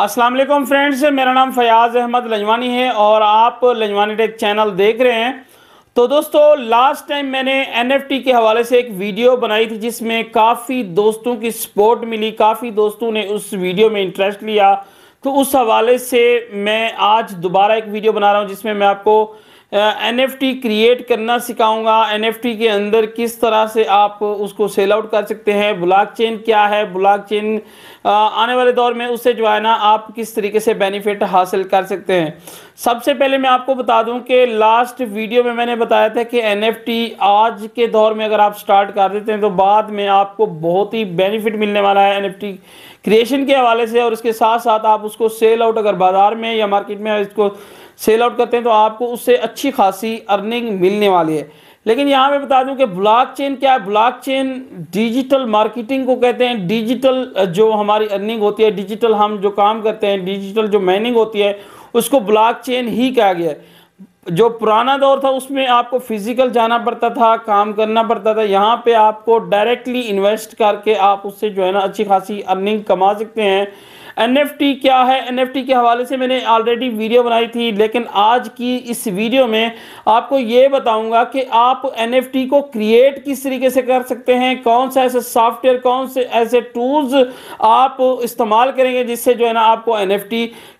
Aslam friends मेरा नाम फयाज़ अहमद लजवानी है और आप लजवानी टेक चैनल देख रहे हैं तो दोस्तों लास्ट टाइम मैंने एन के हवाले से एक वीडियो बनाई थी जिसमें काफ़ी दोस्तों की सपोर्ट मिली काफ़ी दोस्तों ने उस वीडियो में इंटरेस्ट लिया तो उस हवाले से मैं आज दोबारा एक वीडियो बना रहा हूँ जिसमें मैं आपको एन एफ टी क्रिएट करना सिखाऊंगा एन एफ टी के अंदर किस तरह से आप उसको सेल आउट कर सकते हैं ब्लॉक चेन क्या है ब्लॉक चेन आने वाले दौर में उससे जो है ना आप किस तरीके से बेनिफिट हासिल कर सकते हैं सबसे पहले मैं आपको बता दूं कि लास्ट वीडियो में मैंने बताया था कि एन एफ टी आज के दौर में अगर आप स्टार्ट कर देते हैं तो बाद में आपको बहुत ही बेनिफिट मिलने वाला है एन एफ टी क्रिएशन के हवाले से और इसके साथ साथ आप उसको सेल आउट अगर बाज़ार में या मार्केट में इसको सेल आउट करते हैं तो आपको उससे अच्छी खासी अर्निंग मिलने वाली है लेकिन यहाँ मैं बता दूं कि ब्लॉकचेन क्या है ब्लॉकचेन डिजिटल मार्केटिंग को कहते हैं डिजिटल जो हमारी अर्निंग होती है डिजिटल हम जो काम करते हैं डिजिटल जो माइनिंग होती है उसको ब्लॉकचेन ही कहा गया है जो पुराना दौर था उसमें आपको फिजिकल जाना पड़ता था काम करना पड़ता था यहाँ पे आपको डायरेक्टली इन्वेस्ट करके आप उससे जो है ना अच्छी खासी अर्निंग कमा सकते हैं एन क्या है एन के हवाले से मैंने ऑलरेडी वीडियो बनाई थी लेकिन आज की इस वीडियो में आपको ये बताऊंगा कि आप एन को क्रिएट किस तरीके से कर सकते हैं कौन सा ऐसे सॉफ्टवेयर कौन से ऐसे टूल्स आप इस्तेमाल करेंगे जिससे जो है ना आपको एन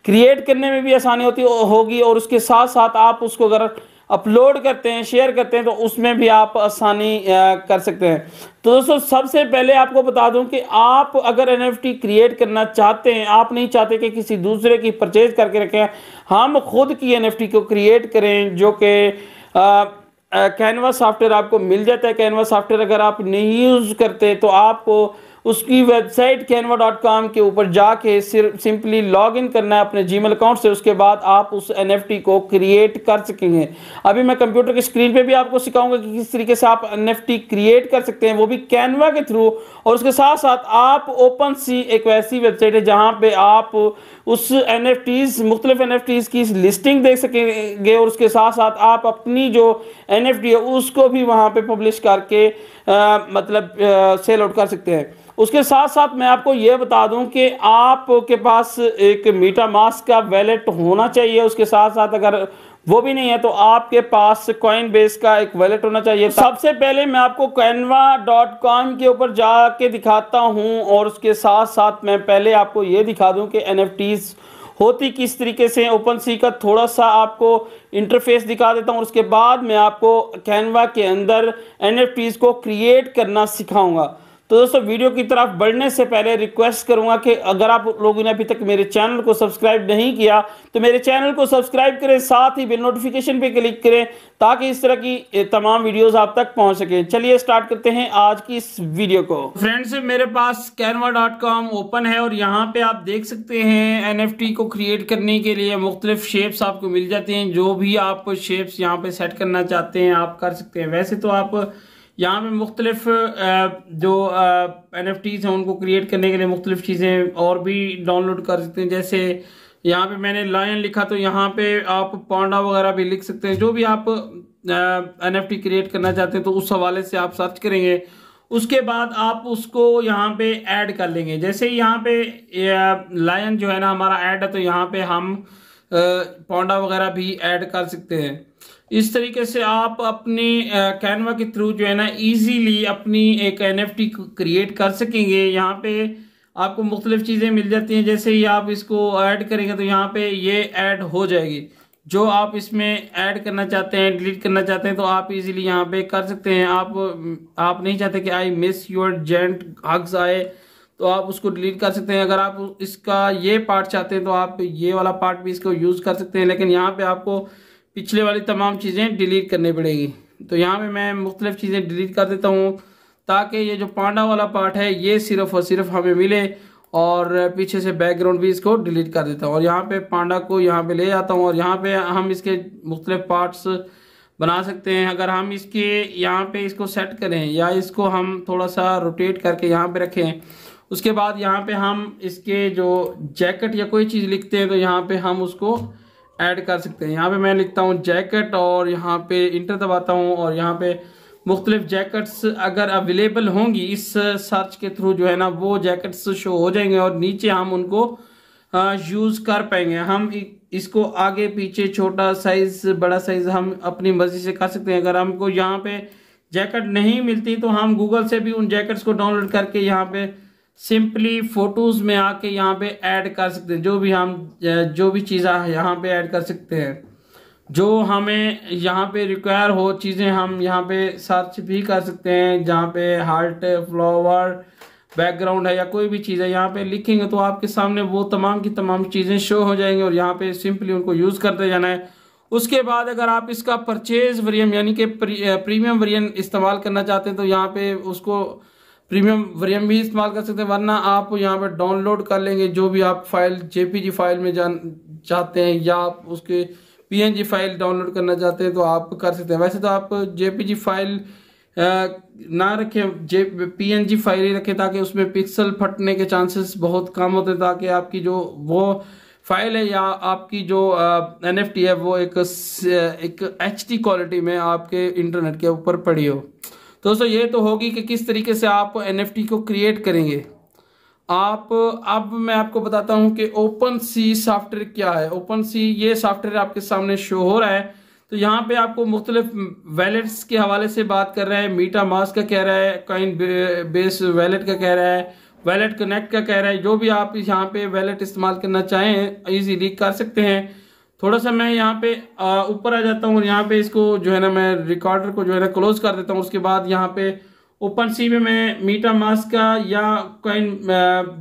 क्रिएट करने में भी आसानी होती होगी और उसके साथ साथ आप उसको अगर अपलोड करते हैं शेयर करते हैं तो उसमें भी आप आसानी कर सकते हैं तो दोस्तों सबसे पहले आपको बता दूं कि आप अगर एन क्रिएट करना चाहते हैं आप नहीं चाहते कि किसी दूसरे की परचेज करके रखें हम खुद की एन को क्रिएट करें जो कि कैनवा सॉफ्टवेयर आपको मिल जाता है कैनवा सॉफ्टवेयर अगर आप नहीं यूज़ करते तो आपको उसकी वेबसाइट कैनवा डॉट कॉम के ऊपर जाके सिर्फ सिंपली लॉग इन करना है अपने जीमेल अकाउंट से उसके बाद आप उस एन को क्रिएट कर सकेंगे अभी मैं कंप्यूटर की स्क्रीन पे भी आपको सिखाऊंगा कि किस तरीके से आप एन क्रिएट कर सकते हैं वो भी कैनवा के थ्रू और उसके साथ साथ आप ओपन सी एक ऐसी वेबसाइट है जहाँ पर आप उस एन एफ टीज मुख्तलिफ एन एफ टीज की लिस्टिंग देख सकेंगे और उसके साथ साथ आप अपनी जो एन एफ टी है उसको भी वहाँ पर पब्लिश करके आ, मतलब सेल आउट कर सकते हैं उसके साथ साथ मैं आपको ये बता दूं कि आपके पास एक मीटा मास्क का वैलेट होना चाहिए उसके साथ साथ अगर वो भी नहीं है तो आपके पास कॉइन बेस का एक वैलेट होना चाहिए सबसे पहले मैं आपको कैनवा डॉट कॉम के ऊपर जाके दिखाता हूँ और उसके साथ साथ मैं पहले आपको ये दिखा दूं कि एन होती किस तरीके से ओपन सी का थोड़ा सा आपको इंटरफेस दिखा देता हूँ उसके बाद मैं आपको कैनवा के अंदर एन को क्रिएट करना सिखाऊंगा तो दोस्तों वीडियो की तरफ बढ़ने से पहले रिक्वेस्ट करूंगा कि अगर आप लोगों ने अभी तक मेरे चैनल को सब्सक्राइब नहीं किया तो मेरे चैनल को सब्सक्राइब करें साथ ही बिल नोटिफिकेशन पे क्लिक करें ताकि इस तरह की तमाम वीडियोस आप तक पहुंच सके चलिए स्टार्ट करते हैं आज की इस वीडियो को फ्रेंड्स मेरे पास कैनवा ओपन है और यहाँ पे आप देख सकते हैं एन को क्रिएट करने के लिए मुख्तलिफ शेप्स आपको मिल जाते हैं जो भी आप शेप्स यहाँ पे सेट करना चाहते हैं आप कर सकते हैं वैसे तो आप यहाँ पे मुख्तलिफ जो एन एफ टीज़ हैं उनको क्रिएट करने के लिए मुख्तलिफ चीज़ें और भी डाउनलोड कर सकते हैं जैसे यहाँ पे मैंने लायन लिखा तो यहाँ पे आप पांडा वगैरह भी लिख सकते हैं जो भी आप एन एफ टी क्रिएट करना चाहते हैं तो उस हवाले से आप सर्च करेंगे उसके बाद आप उसको यहाँ पे ऐड कर लेंगे जैसे यहाँ पे लायन जो है ना हमारा ऐड है तो यहाँ पे हम पौंडा वगैरह भी ऐड कर सकते हैं इस तरीके से आप अपने कैनवा के थ्रू जो है ना इजीली अपनी एक एनएफटी क्रिएट कर सकेंगे यहाँ पे आपको मुख्तलिफ चीज़ें मिल जाती हैं जैसे ही आप इसको ऐड करेंगे तो यहाँ पे ये ऐड हो जाएगी जो आप इसमें ऐड करना चाहते हैं डिलीट करना चाहते हैं तो आप इजीली यहाँ पे कर सकते हैं आप आप नहीं चाहते कि I miss your gent hugs आए तो आप उसको डिलीट कर सकते हैं अगर आप इसका ये पार्ट चाहते हैं तो आप ये वाला पार्ट भी इसको यूज़ कर सकते हैं लेकिन यहाँ पे आपको पिछले वाली तमाम चीज़ें डिलीट करनी पड़ेगी तो यहाँ पे मैं मुख्तलिफ़ चीज़ें डिलीट कर देता हूँ ताकि ये जो पांडा वाला पार्ट है ये सिर्फ और सिर्फ हमें मिले और पीछे से बैकग्राउंड भी इसको डिलीट कर देता हूँ और यहाँ पे पांडा को यहाँ पे ले जाता हूँ और यहाँ पे हम इसके मुख्तलिफ पार्ट्स बना सकते हैं अगर हम इसके यहाँ पे इसको सेट करें या इसको हम थोड़ा सा रोटेट करके यहाँ पे रखें उसके बाद यहाँ पे हम इसके जो जैकेट या कोई चीज़ लिखते हैं तो यहाँ पे हम उसको ऐड कर सकते हैं यहाँ पे मैं लिखता हूँ जैकेट और यहाँ पे इंटर दबाता हूँ और यहाँ पे मुख्तलिफ जैकेट्स अगर अवेलेबल होंगी इस सर्च के थ्रू जो है ना वो जैकेट्स शो हो जाएंगे और नीचे हम उनको यूज़ कर पाएंगे हम इसको आगे पीछे छोटा साइज़ बड़ा साइज़ हम अपनी मर्ज़ी से कर सकते हैं अगर हमको यहाँ पे जैकेट नहीं मिलती तो हम गूगल से भी उन जैकेट्स को डाउनलोड करके यहाँ पे सिंपली फोटोज में आके यहाँ पे ऐड कर सकते हैं जो भी हम जो भी चीज़ें यहाँ पे ऐड कर सकते हैं जो हमें यहाँ पे रिक्वायर हो चीज़ें हम यहाँ पे सर्च भी कर सकते हैं जहाँ पे हार्ट फ्लावर बैकग्राउंड है या कोई भी चीज़ है यहाँ पे लिखेंगे तो आपके सामने वो तमाम की तमाम चीज़ें शो हो जाएंगी और यहाँ पे सिंपली उनको यूज़ करते जाना है उसके बाद अगर आप इसका परचेज वरियम यानी कि प्रीमियम वरियन इस्तेमाल करना चाहते हैं तो यहाँ पे उसको प्रीमियम वरियम भी इस्तेमाल कर सकते हैं वरना आप यहाँ पर डाउनलोड कर लेंगे जो भी आप फाइल जेपीजी फाइल में जान चाहते हैं या आप उसके पीएनजी फाइल डाउनलोड करना चाहते हैं तो आप कर सकते हैं वैसे तो आप जेपीजी फाइल ना रखें जे पीएनजी फाइल ही रखें ताकि उसमें पिक्सल फटने के चांसेस बहुत कम होते हैं ताकि आपकी जो वो फाइल है या आपकी जो एन एफ टी है वो एक एक एच क्वालिटी में आपके इंटरनेट के ऊपर पड़ी हो दोस्तों ये तो होगी कि किस तरीके से आप एन को क्रिएट करेंगे आप अब मैं आपको बताता हूं कि ओपन सी सॉफ्टवेयर क्या है ओपन सी ये सॉफ्टवेयर आपके सामने शो हो रहा है तो यहाँ पे आपको मुख्तलिफ वैलेट्स के हवाले से बात कर रहा है मीटा मास का कह रहा है कॉइन बेस वैलेट का कह रहा है वैलेट कनेक्ट का कह रहा है जो भी आप यहाँ पे वैलेट इस्तेमाल करना चाहें ईजीली कर सकते हैं थोड़ा सा मैं यहाँ पे ऊपर आ जाता हूँ यहाँ पे इसको जो है ना मैं रिकॉर्डर को जो है ना क्लोज कर देता हूँ उसके बाद यहाँ पे ओपन सी में मैं मीटा मास्क का या कॉइन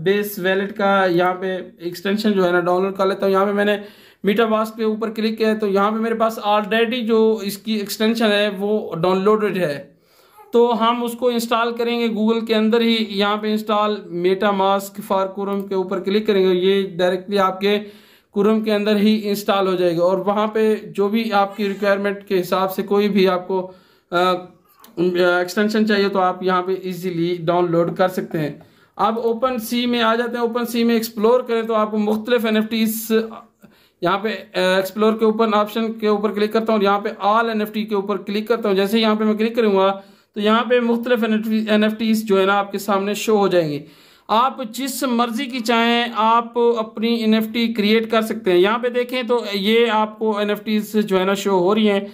बेस वैलेट का यहाँ पे एक्सटेंशन जो है ना डाउनलोड कर लेता हूँ यहाँ पे मैंने मीटा मास्क के ऊपर क्लिक किया है तो यहाँ पे मेरे पास ऑलरेडी जो इसकी एक्सटेंशन है वो डाउनलोडेड है तो हम उसको इंस्टॉल करेंगे गूगल के अंदर ही यहाँ पे इंस्टॉल मेटा मास्क फॉर के ऊपर क्लिक करेंगे ये डायरेक्टली आपके कुरम के अंदर ही इंस्टॉल हो जाएगा और वहाँ पे जो भी आपकी रिक्वायरमेंट के हिसाब से कोई भी आपको एक्सटेंशन चाहिए तो आप यहाँ पे इजीली डाउनलोड कर सकते हैं आप ओपन सी में आ जाते हैं ओपन सी में एक्सप्लोर करें तो आपको मुख्तलिफ एन एफ टीज यहाँ पे एक्सप्लोर के ऊपर ऑप्शन के ऊपर क्लिक करता हूँ यहाँ पे ऑल एन एफ टी के ऊपर क्लिक करता हूँ जैसे यहाँ पे मैं क्लिक करूँगा तो यहाँ पे मुख्तलिफ एन एफ टीज जो है ना आपके सामने शो हो जाएंगे आप जिस मर्ज़ी की चाहें आप अपनी एन क्रिएट कर सकते हैं यहाँ पे देखें तो ये आपको एन जो है ना शो हो रही हैं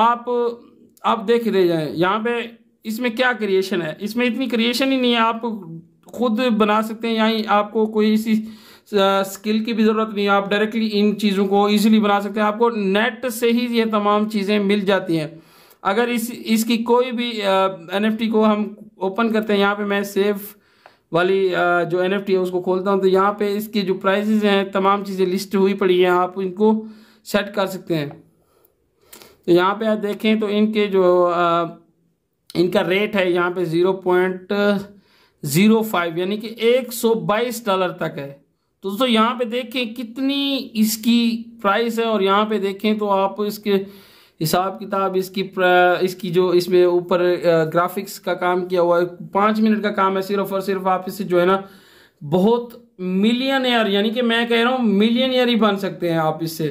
आप आप देख रहे जाए यहाँ पे इसमें क्या क्रिएशन है इसमें इतनी क्रिएशन ही नहीं है आप खुद बना सकते हैं यहाँ आपको कोई इसी स्किल की भी ज़रूरत नहीं है आप डायरेक्टली इन चीज़ों को ईज़िली बना सकते हैं आपको नेट से ही ये तमाम चीज़ें मिल जाती हैं अगर इस इसकी कोई भी एन को हम ओपन करते हैं यहाँ पर मैं सेफ़ वाली जो एन है उसको खोलता हूँ तो यहाँ पे इसकी जो प्राइजेज हैं तमाम चीज़ें लिस्ट हुई पड़ी हैं आप इनको सेट कर सकते हैं तो यहाँ पे आप देखें तो इनके जो आ, इनका रेट है यहाँ पे ज़ीरो पॉइंट ज़ीरो फाइव यानी कि एक सौ बाईस डॉलर तक है तो दोस्तों यहाँ पे देखें कितनी इसकी प्राइस है और यहाँ पे देखें तो आप इसके हिसाब किताब इसकी इसकी जो इसमें ऊपर ग्राफिक्स का काम किया हुआ है पाँच मिनट का काम है सिर्फ और सिर्फ आप इसे जो है ना बहुत मिलियन यानी कि मैं कह रहा हूँ मिलियन ही बन सकते हैं आप इससे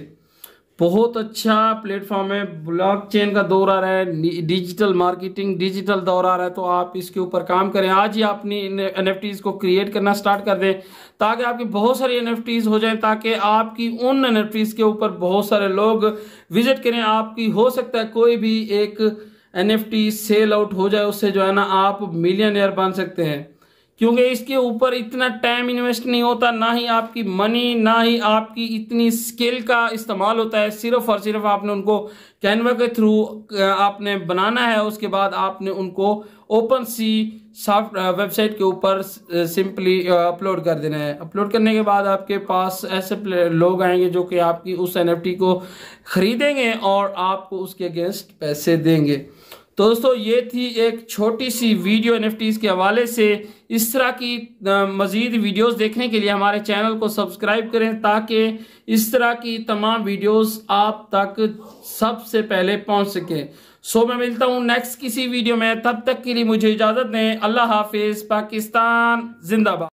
बहुत अच्छा प्लेटफॉर्म है ब्लॉकचेन का दौर आ रहा है डिजिटल मार्केटिंग डिजिटल दौर आ रहा है तो आप इसके ऊपर काम करें आज ही अपनी एन को क्रिएट करना स्टार्ट कर दें ताकि आपकी बहुत सारी एन हो जाए ताकि आपकी उन एन के ऊपर बहुत सारे लोग विजिट करें आपकी हो सकता है कोई भी एक एन सेल आउट हो जाए उससे जो है ना आप मिलियन बन सकते हैं क्योंकि इसके ऊपर इतना टाइम इन्वेस्ट नहीं होता ना ही आपकी मनी ना ही आपकी इतनी स्किल का इस्तेमाल होता है सिर्फ और सिर्फ आपने उनको कैनवा के थ्रू आपने बनाना है उसके बाद आपने उनको ओपन सी सॉफ्ट वेबसाइट के ऊपर सिंपली अपलोड कर देना है अपलोड करने के बाद आपके पास ऐसे लोग आएंगे जो कि आपकी उस एन को ख़रीदेंगे और आपको उसके अगेंस्ट पैसे देंगे तो दोस्तों ये थी एक छोटी सी वीडियो एन के हवाले से इस तरह की मज़ीद वीडियोस देखने के लिए हमारे चैनल को सब्सक्राइब करें ताकि इस तरह की तमाम वीडियोस आप तक सबसे पहले पहुंच सके सो मैं मिलता हूं नेक्स्ट किसी वीडियो में तब तक के लिए मुझे इजाज़त दें अल्लाह हाफिज़ पाकिस्तान जिंदाबाद